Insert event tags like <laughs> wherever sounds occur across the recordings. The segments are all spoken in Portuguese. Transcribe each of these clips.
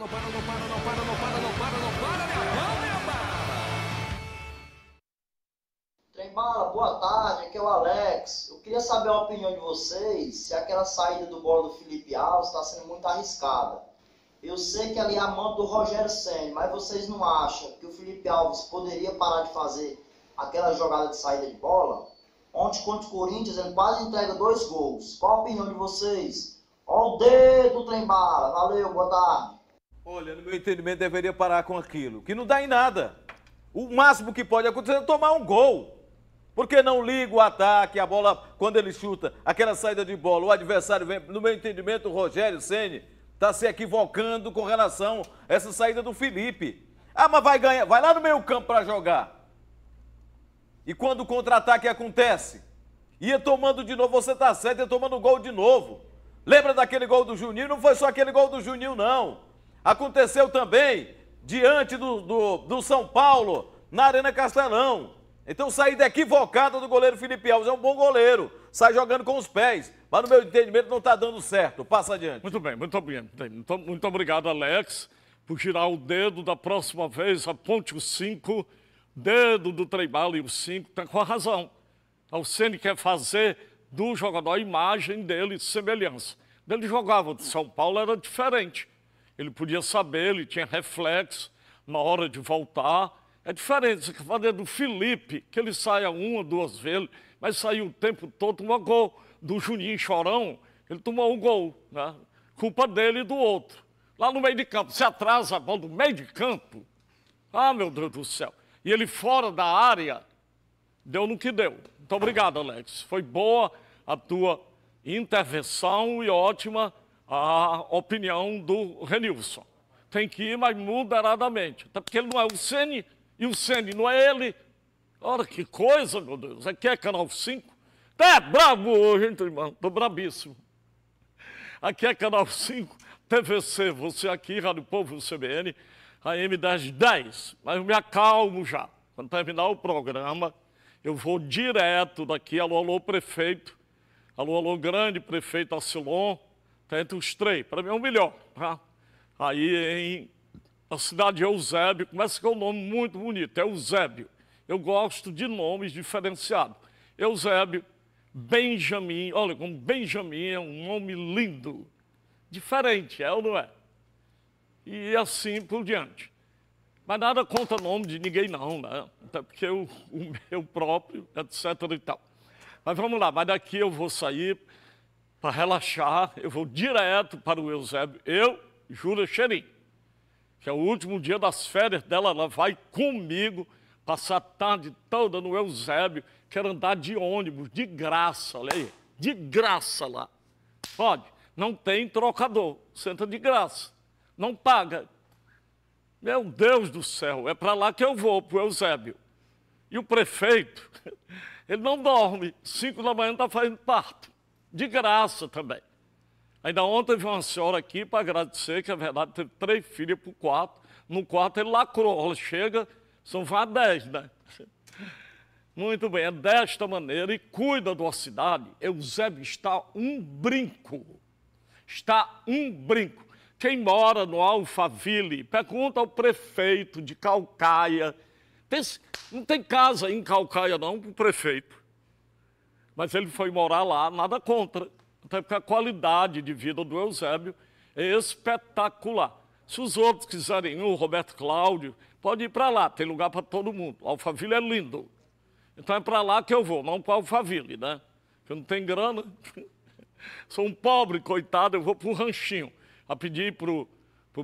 Não para, não para, não para, não para, não para, não para, minha mão, minha bala! boa tarde, aqui é o Alex. Eu queria saber a opinião de vocês se aquela saída do bolo do Felipe Alves está sendo muito arriscada. Eu sei que ali é a mão do Rogério Senna, mas vocês não acham que o Felipe Alves poderia parar de fazer aquela jogada de saída de bola? Ontem contra o Corinthians ele quase entrega dois gols. Qual a opinião de vocês? Ó o dedo, Trembala. Valeu, boa tarde. Olha, no meu entendimento, deveria parar com aquilo, que não dá em nada. O máximo que pode acontecer é tomar um gol. Porque não liga o ataque, a bola, quando ele chuta, aquela saída de bola, o adversário vem. No meu entendimento, o Rogério Ceni está se equivocando com relação a essa saída do Felipe. Ah, mas vai ganhar, vai lá no meio campo para jogar. E quando o contra-ataque acontece, ia tomando de novo, você está certo, ia tomando gol de novo. Lembra daquele gol do Juninho? Não foi só aquele gol do Juninho, não. Aconteceu também diante do, do, do São Paulo, na Arena Castelão. Então, saída equivocada do goleiro Felipe Alves. É um bom goleiro, sai jogando com os pés. Mas, no meu entendimento, não está dando certo. Passa adiante. Muito bem, muito bem. Muito, muito obrigado, Alex, por girar o dedo. Da próxima vez, aponte o 5, dedo do Treibalo e o 5. Está com a razão. Alcene quer fazer do jogador a imagem dele, semelhança. Ele jogava de São Paulo, era diferente. Ele podia saber, ele tinha reflexo na hora de voltar. É diferente você quer fazer do Felipe, que ele saia uma, duas vezes, mas saiu o tempo todo, tomou gol. Do Juninho Chorão, ele tomou um gol, né? Culpa dele e do outro. Lá no meio de campo, se atrasa a bola do meio de campo. Ah, meu Deus do céu. E ele fora da área, deu no que deu. Muito obrigado, Alex. Foi boa a tua intervenção e ótima a opinião do Renilson. Tem que ir, mas moderadamente. Até porque ele não é o Sene e o Sene não é ele. Olha que coisa, meu Deus. Aqui é, é Canal 5. é tá bravo hoje, hein, irmão? Tô brabíssimo. Aqui é Canal 5, TVC, você aqui, Rádio Povo CBN, AM das Mas eu me acalmo já. Quando terminar o programa, eu vou direto daqui. Alô, alô, prefeito. Alô, alô, grande prefeito Acilon. Tá entre os três, para mim é o melhor. Tá? Aí em a cidade de é Eusébio, começa com um nome muito bonito, é Eusébio. Eu gosto de nomes diferenciados. Eusébio, Benjamim, olha como Benjamim é um nome lindo. Diferente, é ou não é? E assim por diante. Mas nada conta nome de ninguém, não, né? Até porque o meu próprio, etc e tal. Mas vamos lá, mas daqui eu vou sair para relaxar, eu vou direto para o Eusébio, eu, Júlia Xerim, que é o último dia das férias dela, ela vai comigo passar a tarde toda no Eusébio, quero andar de ônibus, de graça, olha aí, de graça lá. Pode, não tem trocador, senta de graça, não paga. Meu Deus do céu, é para lá que eu vou, para o Eusébio. E o prefeito, <laughs> ele não dorme, cinco da manhã está fazendo parto de graça também. Ainda ontem vi uma senhora aqui para agradecer, que é verdade, teve três filhos por quatro. No quarto ele lacrou, ela chega, são vá dez, né? <laughs> Muito bem, é desta maneira e cuida da cidade. Eusébio está um brinco. Está um brinco. Quem mora no Alphaville, pergunta ao prefeito de Calcaia. Pense, não tem casa em Calcaia, não, para o prefeito mas ele foi morar lá, nada contra. Até porque a qualidade de vida do Eusébio é espetacular. Se os outros quiserem ir, o Roberto Cláudio, pode ir para lá, tem lugar para todo mundo. Alphaville é lindo. Então é para lá que eu vou, não para Alphaville, né? Que eu não tenho grana. <laughs> Sou um pobre, coitado, eu vou para um ranchinho. A pedir para o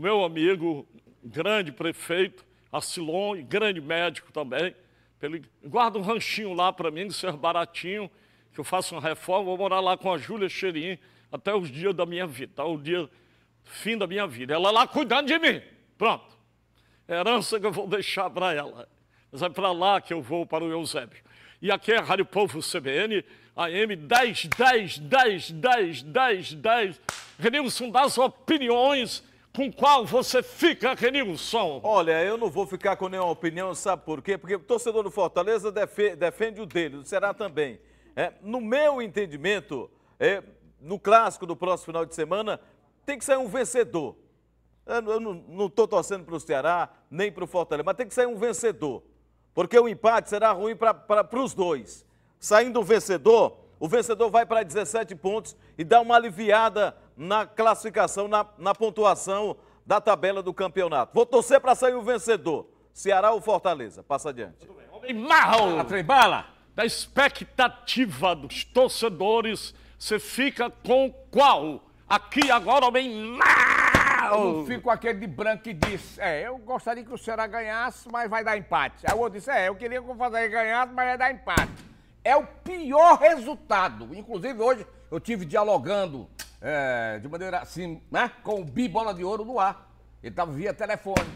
meu amigo, grande prefeito, Arcilon, grande médico também, ele guarda um ranchinho lá para mim, de ser é baratinho, que eu faça uma reforma, vou morar lá com a Júlia Xerim até os dias da minha vida, até o dia fim da minha vida. Ela lá cuidando de mim. Pronto. Herança que eu vou deixar para ela. Mas é para lá que eu vou, para o Eusébio. E aqui é a Rádio Povo CBN, AM 10, 10, 10, 10, 10, 10. Renilson, dá as opiniões com qual você fica, Renilson? Olha, eu não vou ficar com nenhuma opinião, sabe por quê? Porque o torcedor do Fortaleza defende o dele, do também. É, no meu entendimento, é, no clássico do próximo final de semana, tem que sair um vencedor. Eu não estou torcendo para o Ceará, nem para o Fortaleza, mas tem que sair um vencedor. Porque o empate será ruim para os dois. Saindo o vencedor, o vencedor vai para 17 pontos e dá uma aliviada na classificação, na, na pontuação da tabela do campeonato. Vou torcer para sair o vencedor. Ceará ou Fortaleza? Passa adiante. Tudo bem. Homem marrom! A trembala! da expectativa dos torcedores, você fica com qual? Aqui agora bem eu não fico aquele de branco que disse, é, eu gostaria que o Ceará ganhasse, mas vai dar empate. Aí o outro disse, é, eu queria que o Fortaleza ganhasse, mas vai dar empate. É o pior resultado. Inclusive, hoje eu tive dialogando é, de maneira assim, né, com o Bibola de Ouro no ar. Ele estava via telefone.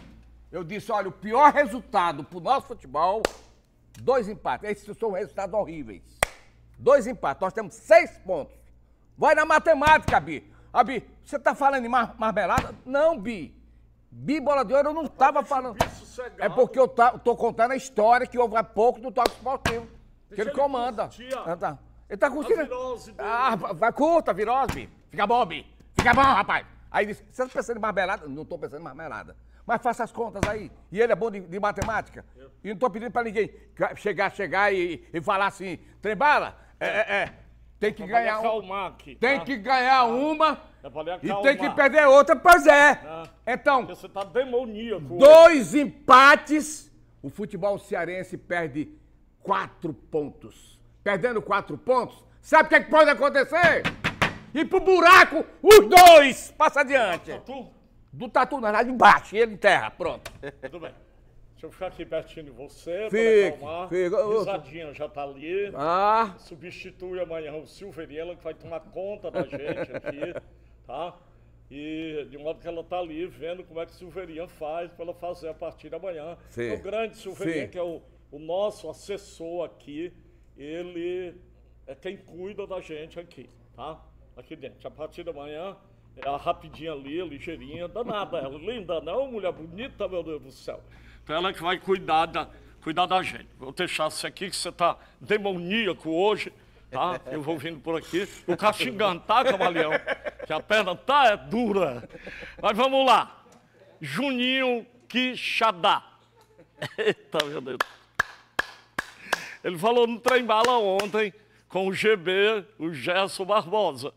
Eu disse, olha, o pior resultado para o nosso futebol Dois empates. Esses são resultados horríveis. Dois empates. Nós temos seis pontos. Vai na matemática, Bi. Ah, Bi, você tá falando em mar marmelada? Não, Bi. Bi, bola de ouro, eu não Rapaz, tava falando. É, é porque eu tá, tô contando a história que houve há pouco do toque esportivo. Que ele, ele comanda. Ah, tá. Ele tá curtindo. Ah, vai curta, virose, Bi. Fica bom, Bi. Fica bom, rapaz. Aí disse, você tá pensando em marmelada? Não tô pensando em marmelada. Mas faça as contas aí. E ele é bom de, de matemática. Eu. E não estou pedindo para ninguém chegar, chegar e, e falar assim, Trembala, é, é, é tem que ganhar uma. Aqui, tá? Tem que ganhar tá. uma e tem que perder outra, pois é. Ah, então, você tá demoníaco. Dois empates, o futebol cearense perde quatro pontos. Perdendo quatro pontos, sabe o que, é que pode acontecer? E pro buraco, os dois! Passa adiante do Tatu Nanado embaixo, e ele enterra, pronto. Tudo bem. Deixa eu ficar aqui pertinho de você, fique, para acalmar. Risadinha já tá ali. Ah. Substitui amanhã o Silveriela, que vai tomar conta da gente aqui, tá? E de modo que ela está ali vendo como é que o Silveirinha faz para ela fazer a partir da manhã. Sim. O grande Silveirinha, Sim. que é o, o nosso assessor aqui, ele é quem cuida da gente aqui, tá? Aqui dentro. A partir da manhã, a rapidinha ali, ligeirinha, danada. Ela linda, não? Mulher bonita, meu Deus do céu. Então ela é que vai cuidar da, cuidar da gente. Vou deixar você aqui, que você está demoníaco hoje, tá? Eu vou vindo por aqui. O caxingando, tá, camaleão? Que a perna tá é dura. Mas vamos lá. Juninho Quixadá. Eita, meu Deus. Ele falou no trem bala ontem com o GB, o Gerson Barbosa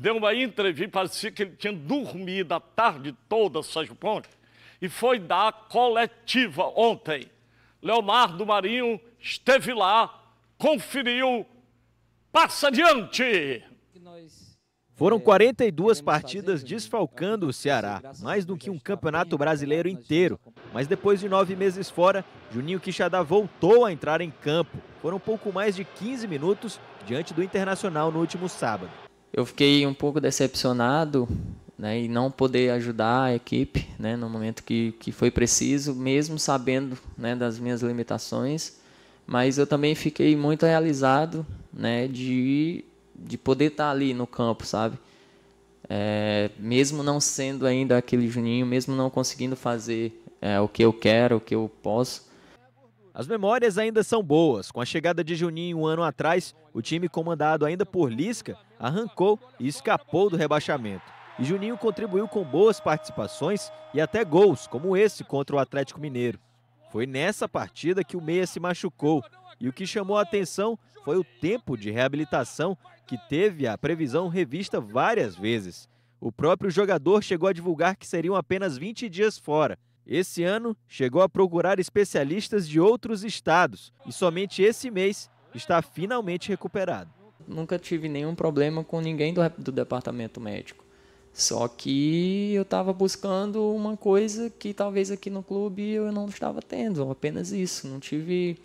deu uma entrevista, parecia que ele tinha dormido a tarde toda, Sérgio Ponte, e foi dar coletiva ontem. do Marinho esteve lá, conferiu, passa adiante! Foram 42 é, partidas desfalcando o Ceará, mais do que um tá campeonato brasileiro inteiro. Tá mas depois de nove meses fora, Juninho Quixadá voltou a entrar em campo. Foram pouco mais de 15 minutos diante do Internacional no último sábado eu fiquei um pouco decepcionado né, e não poder ajudar a equipe né, no momento que, que foi preciso, mesmo sabendo né, das minhas limitações. Mas eu também fiquei muito realizado né, de, de poder estar ali no campo, sabe? É, mesmo não sendo ainda aquele Juninho, mesmo não conseguindo fazer é, o que eu quero, o que eu posso, as memórias ainda são boas. Com a chegada de Juninho um ano atrás, o time comandado ainda por Lisca arrancou e escapou do rebaixamento. E Juninho contribuiu com boas participações e até gols, como esse contra o Atlético Mineiro. Foi nessa partida que o Meia se machucou e o que chamou a atenção foi o tempo de reabilitação que teve a previsão revista várias vezes. O próprio jogador chegou a divulgar que seriam apenas 20 dias fora. Esse ano, chegou a procurar especialistas de outros estados e somente esse mês está finalmente recuperado nunca tive nenhum problema com ninguém do, do departamento médico. Só que eu estava buscando uma coisa que talvez aqui no clube eu não estava tendo, apenas isso. Não tive.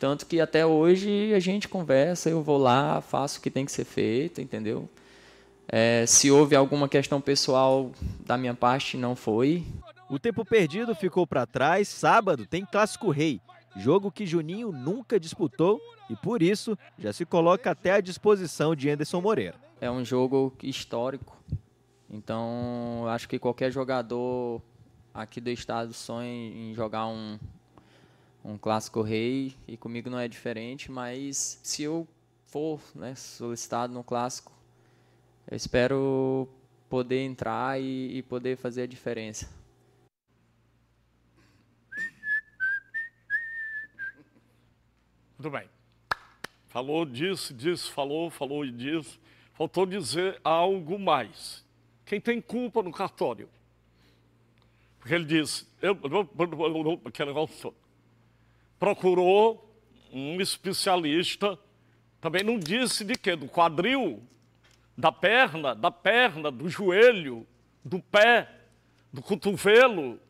Tanto que até hoje a gente conversa, eu vou lá, faço o que tem que ser feito, entendeu? É, se houve alguma questão pessoal da minha parte, não foi. O tempo perdido ficou para trás. Sábado tem Clássico Rei jogo que Juninho nunca disputou e por isso já se coloca até à disposição de Anderson Moreira. É um jogo histórico, então acho que qualquer jogador aqui do estado sonha em jogar um, um clássico rei e comigo não é diferente, mas se eu for né, solicitado no clássico, eu espero poder entrar e, e poder fazer a diferença. Tudo bem. Falou, disse, disse, falou, falou e disse. Faltou dizer algo mais. Quem tem culpa no cartório? Porque ele disse, eu, aquele negócio procurou um especialista, também não disse de quê, do quadril, da perna, da perna, do joelho, do pé, do cotovelo.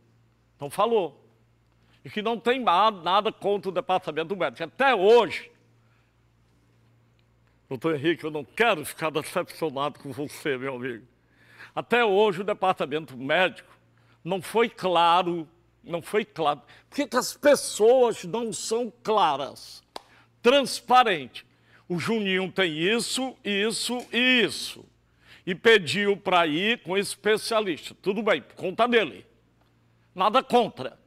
Não falou e que não tem nada, contra o departamento médico. Até hoje, doutor Henrique, eu não quero ficar <laughs> decepcionado com você, meu amigo. Até hoje o departamento médico não foi claro, não foi claro. Por que, que as pessoas não são claras? Transparente. O Juninho tem isso, isso e isso. E pediu para ir com especialista. Tudo bem, por conta dele. Nada contra.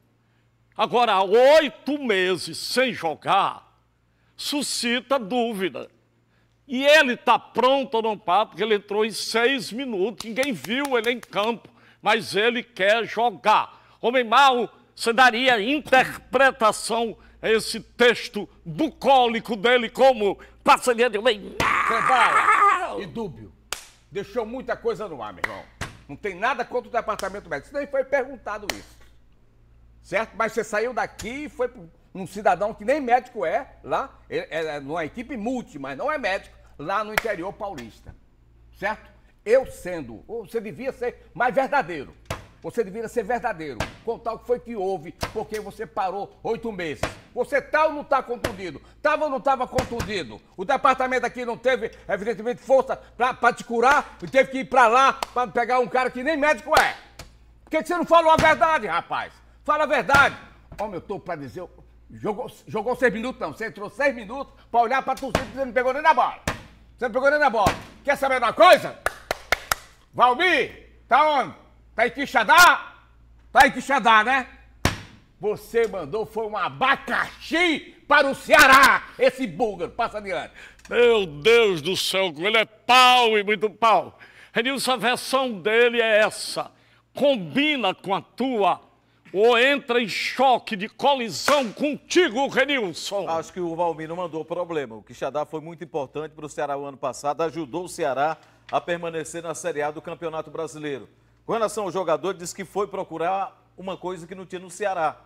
Agora, oito meses sem jogar suscita dúvida. E ele está pronto ou não está, porque ele entrou em seis minutos, ninguém viu ele em campo, mas ele quer jogar. Homem mau, você daria interpretação a esse texto bucólico dele como parceria de meio. e dúbio. Deixou muita coisa no ar, meu irmão. Não tem nada contra o departamento médico. nem foi perguntado isso certo? Mas você saiu daqui e foi um cidadão que nem médico é, lá, é, é, é numa equipe multi, mas não é médico, lá no interior paulista, certo? Eu sendo, você devia ser mais verdadeiro. Você devia ser verdadeiro, contar o que foi que houve, porque você parou oito meses. Você tá ou não tá contundido? Tava ou não tava contundido? O departamento aqui não teve, evidentemente, força para te curar, teve que ir para lá para pegar um cara que nem médico é. Por que, que você não falou a verdade, rapaz? Fala a verdade. Homem, eu tô pra dizer. Jogou, jogou seis minutos, não. Você entrou seis minutos pra olhar pra torcida e você não pegou nem na bola. Você não pegou nem na bola. Quer saber da coisa? Valmir, tá onde? Tá em Quixadá? Tá em Quixadá, né? Você mandou, foi um abacaxi para o Ceará, esse búlgaro. Passa adiante. Meu Deus do céu, ele é pau e muito pau. Renilson, a versão dele é essa. Combina com a tua ou entra em choque de colisão contigo, Renilson? Acho que o Valmir não mandou problema. O Quixadá foi muito importante para o Ceará o ano passado, ajudou o Ceará a permanecer na Série A do Campeonato Brasileiro. Com relação ao jogador, disse que foi procurar uma coisa que não tinha no Ceará.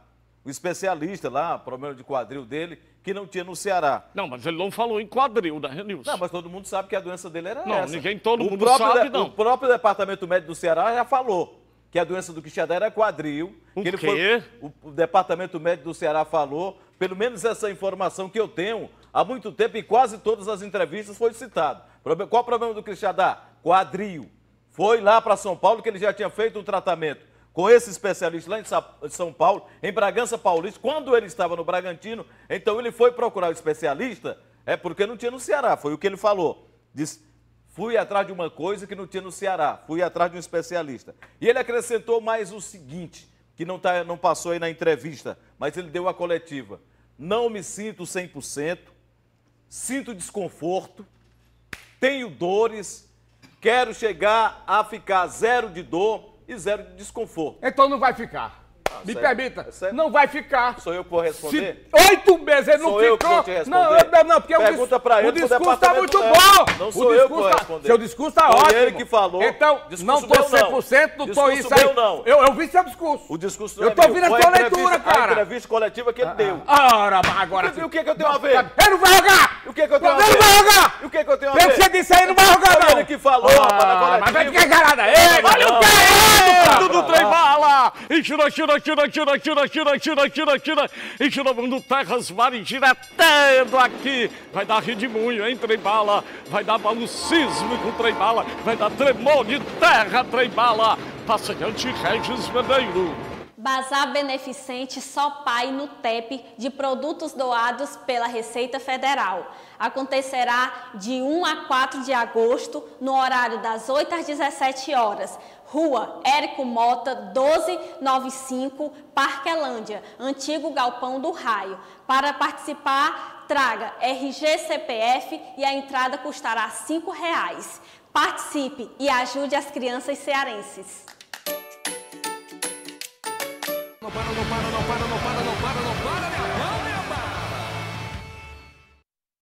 O especialista lá, problema de quadril dele, que não tinha no Ceará. Não, mas ele não falou em quadril, né, Renilson? Não, mas todo mundo sabe que a doença dele era não, essa. Não, ninguém, todo o mundo sabe, não. O próprio Departamento Médico do Ceará já falou que a doença do Quixadá era quadril. O que quê? Foi, o, o Departamento Médico do Ceará falou, pelo menos essa informação que eu tenho, há muito tempo, e quase todas as entrevistas foi citado. Qual o problema do Quixadá? Quadril. Foi lá para São Paulo que ele já tinha feito um tratamento com esse especialista lá em São Paulo, em Bragança Paulista, quando ele estava no Bragantino, então ele foi procurar o especialista, é porque não tinha no Ceará, foi o que ele falou. Disse, Fui atrás de uma coisa que não tinha no Ceará, fui atrás de um especialista. E ele acrescentou mais o seguinte, que não, tá, não passou aí na entrevista, mas ele deu a coletiva. Não me sinto 100%, sinto desconforto, tenho dores, quero chegar a ficar zero de dor e zero de desconforto. Então não vai ficar. Me certo. É- permita, certo. É- não vai ficar. Sou eu que vou responder? Se oito meses ele não sou ficou. Eu que vou te não, não, porque Pergunta pra ele o discurso está muito bom. Não sou eu que vou tá- responder. Seu discurso está ótimo. ele que falou. Então, discurso não estou 100%, não estou isso aí. Não. Eu, eu vi seu discurso. O discurso não Eu é estou ouvindo a sua leitura, cara. A entrevista coletiva que ele deu. Ora, agora E o que que eu tenho a ver? Ele não vai jogar. o que que eu tenho a ver? Ele não vai jogar. E o que que eu tenho a ver? Pelo que você disse aí, não vai jogar, não. Ele que falou, Mas vai ficar encarada. Ei, olha o que é do do trem bala! Ah. E tira, tira, tira, tira, tira, tira, tira, tira, tira. E tira mundo terras marigiretando aqui. Vai dar redemoinho, hein, trem bala. Vai dar balu sísmico, trem bala. Vai dar tremor de terra, trem bala. Passagante Regis Verdeiro. Bazar beneficente só pai no TEP de produtos doados pela Receita Federal acontecerá de 1 a 4 de agosto, no horário das 8 às 17 horas. Rua Érico Mota, 1295, Parquelândia, antigo Galpão do Raio. Para participar, traga RG, CPF e a entrada custará R$ 5,00. Participe e ajude as crianças cearenses. Não para, não para, não para, não para, não para, não para.